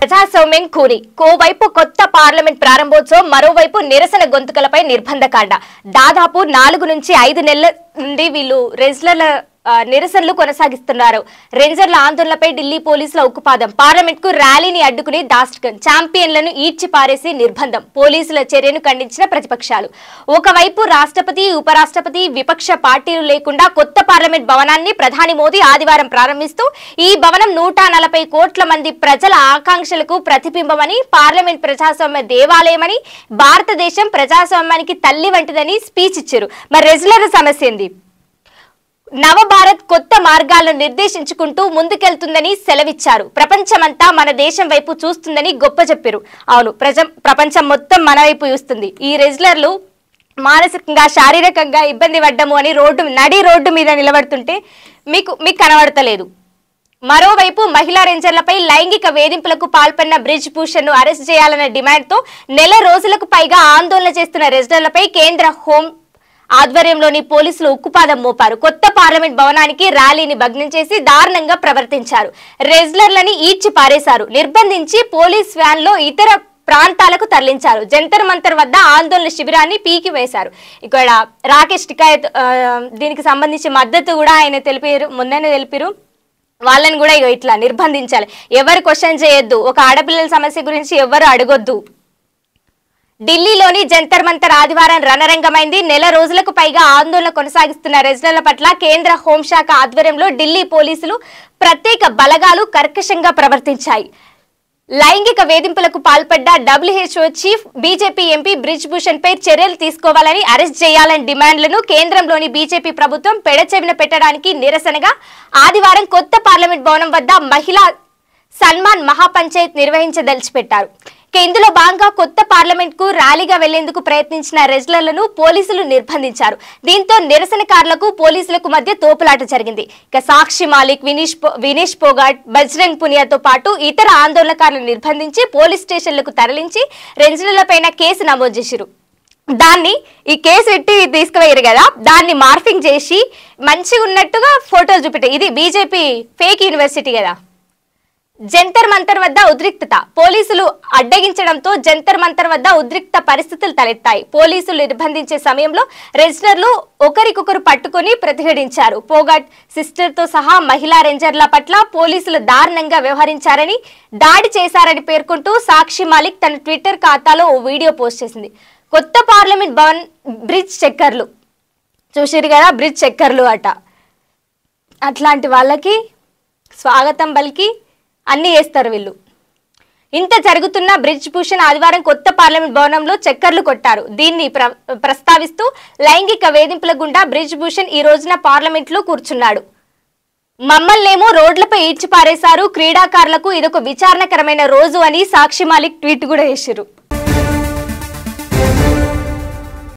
ప్రజాసౌమ్యం కూరి కోవైపు కొత్త పార్లమెంట్ ప్రారంభోత్సవం మరోవైపు నిరసన గొంతుకలపై నిర్బంధకాండ దాదాపు నాలుగు నుంచి ఐదు నెలల నుండి వీళ్ళు రెజ్లర్ల నిరసనలు కొనసాగిస్తున్నారు రెంజర్ల ఆందోళనపై ఢిల్లీ పోలీసుల ఉక్కుపాదం పార్లమెంట్ కు ర్యాలీని అడ్డుకుని దాస్ట్కన్ ఛాంపియన్లను ఈడ్చి పారేసి నిర్బంధం పోలీసుల చర్యను ఖండించిన ప్రతిపక్షాలు ఒకవైపు రాష్ట్రపతి ఉపరాష్ట్రపతి విపక్ష పార్టీలు లేకుండా కొత్త పార్లమెంట్ భవనాన్ని ప్రధాని మోదీ ఆదివారం ప్రారంభిస్తూ ఈ భవనం నూట కోట్ల మంది ప్రజల ఆకాంక్షలకు ప్రతిబింబమని పార్లమెంట్ ప్రజాస్వామ్య దేవాలయమని భారతదేశం ప్రజాస్వామ్యానికి తల్లి వంటిదని స్పీచ్ ఇచ్చారు మరి రెజ్యులర్ సమస్య ఏంది నవభారత్ కొత్త మార్గాలను నిర్దేశించుకుంటూ ముందుకెళ్తుందని సెలవిచ్చారు ప్రపంచమంతా మన దేశం వైపు చూస్తుందని గొప్ప చెప్పారు అవును ప్రపంచం మొత్తం మన వైపు చూస్తుంది ఈ రెజ్లర్లు మానసికంగా శారీరకంగా ఇబ్బంది పడ్డము అని రోడ్డు నడి రోడ్డు మీద నిలబడుతుంటే మీకు మీకు కనబడతలేదు మరోవైపు మహిళా రేంజర్లపై లైంగిక వేధింపులకు పాల్పడిన బ్రిడ్జ్ భూషణ్ ను అరెస్ట్ చేయాలన్న డిమాండ్తో నెల రోజులకు పైగా ఆందోళన చేస్తున్న రెజ్లర్లపై కేంద్ర హోం ఆధ్వర్యంలోని పోలీసులు ఉక్కుపాదం మోపారు కొత్త పార్లమెంట్ భవనానికి ర్యాలీని భగ్నం చేసి దారుణంగా ప్రవర్తించారు రెజ్లర్లని ఈడ్చి పారేశారు నిర్బంధించి పోలీస్ వ్యాన్లో ఇతర ప్రాంతాలకు తరలించారు జంతర్ మంతర్ వద్ద ఆందోళన శిబిరాన్ని పీకి వేశారు ఇక్కడ రాకేష్ టికాయత్ దీనికి సంబంధించి మద్దతు కూడా ఆయన తెలిపారు ముందనే తెలిపారు వాళ్ళని కూడా ఇట్లా నిర్బంధించాలి ఎవరు క్వశ్చన్ చేయొద్దు ఒక ఆడపిల్లల సమస్య గురించి ఎవరు అడగొద్దు ఢిల్లీలోని జంతర్ మంతర్ ఆదివారం రణరంగమైంది నెల రోజులకు పైగా ఆందోళన కొనసాగిస్తున్న రెజిడెంట్ల పట్ల కేంద్ర హోంశాఖ ఆధ్వర్యంలో ఢిల్లీ పోలీసులు ప్రత్యేక బలగాలు కర్కశంగా ప్రవర్తించాయి లైంగిక వేధింపులకు పాల్పడ్డ WHO chief BJP MP Brij Bhushan పై చర్యలు తీసుకోవాలని అరెస్ట్ చేయాలని డిమాండ్లను కేంద్రంలోని బీజేపీ ప్రభుత్వం పెడచెవిన పెట్టడానికి నిరసనగా ఆదివారం కొత్త పార్లమెంట్ భవనం వద్ద మహిళా సన్మాన్ మహాపంచాయత్ నిర్వహించదలిచిపెట్టారు ఇందులో భాగంగా కొత్త పార్లమెంట్ కు ర్యాలీగా వెళ్లేందుకు ప్రయత్నించిన రెజ్లర్లను పోలీసులు నిర్బంధించారు దీంతో నిరసనకారులకు పోలీసులకు మధ్య తోపులాట జరిగింది ఇక సాక్షి మాలిక్ వినీష్ వినేష్ పోగాట్ బజరంగ్ పునియాతో పాటు ఇతర ఆందోళనకారులను నిర్బంధించి పోలీస్ స్టేషన్లకు తరలించి పైన కేసు నమోదు చేశారు దాన్ని ఈ కేసు ఎట్టి తీసుకువెయ్యరు కదా దాన్ని మార్ఫింగ్ చేసి మంచిగా ఉన్నట్టుగా ఫోటోలు చూపెట్టారు ఇది బీజేపీ ఫేక్ యూనివర్సిటీ కదా జంతర్ మంతర్ వద్ద ఉద్రిక్తత పోలీసులు అడ్డగించడంతో జంతర్ మంతర్ వద్ద ఉద్రిక్త పరిస్థితులు తలెత్తాయి పోలీసులు నిర్బంధించే సమయంలో రెజిస్టర్లు ఒకరికొకరు పట్టుకుని ప్రతిఘటించారు పోగట్ సిస్టర్తో సహా మహిళా రేంజర్ల పట్ల పోలీసులు దారుణంగా వ్యవహరించారని దాడి చేశారని పేర్కొంటూ సాక్షి మాలిక్ తన ట్విట్టర్ ఖాతాలో ఓ వీడియో పోస్ట్ చేసింది కొత్త పార్లమెంట్ భవన్ బ్రిడ్జ్ చెక్కర్లు చూసారు కదా బ్రిడ్జ్ చెక్కర్లు అట అట్లాంటి వాళ్ళకి స్వాగతం బలికి అన్నీ వేస్తారు వీళ్ళు ఇంత జరుగుతున్న బ్రిడ్జ్ భూషణ్ ఆదివారం కొత్త పార్లమెంట్ భవనంలో చక్కర్లు కొట్టారు దీన్ని ప్రస్తావిస్తూ లైంగిక వేధింపుల గుండా బ్రిడ్జ్ భూషణ్ ఈ రోజున పార్లమెంట్లో కూర్చున్నాడు మమ్మల్నేమో రోడ్లపై ఈడ్చిపారేశారు క్రీడాకారులకు ఇదొక విచారణకరమైన రోజు అని సాక్షి మాలిక్ ట్వీట్ కూడా వేసిరు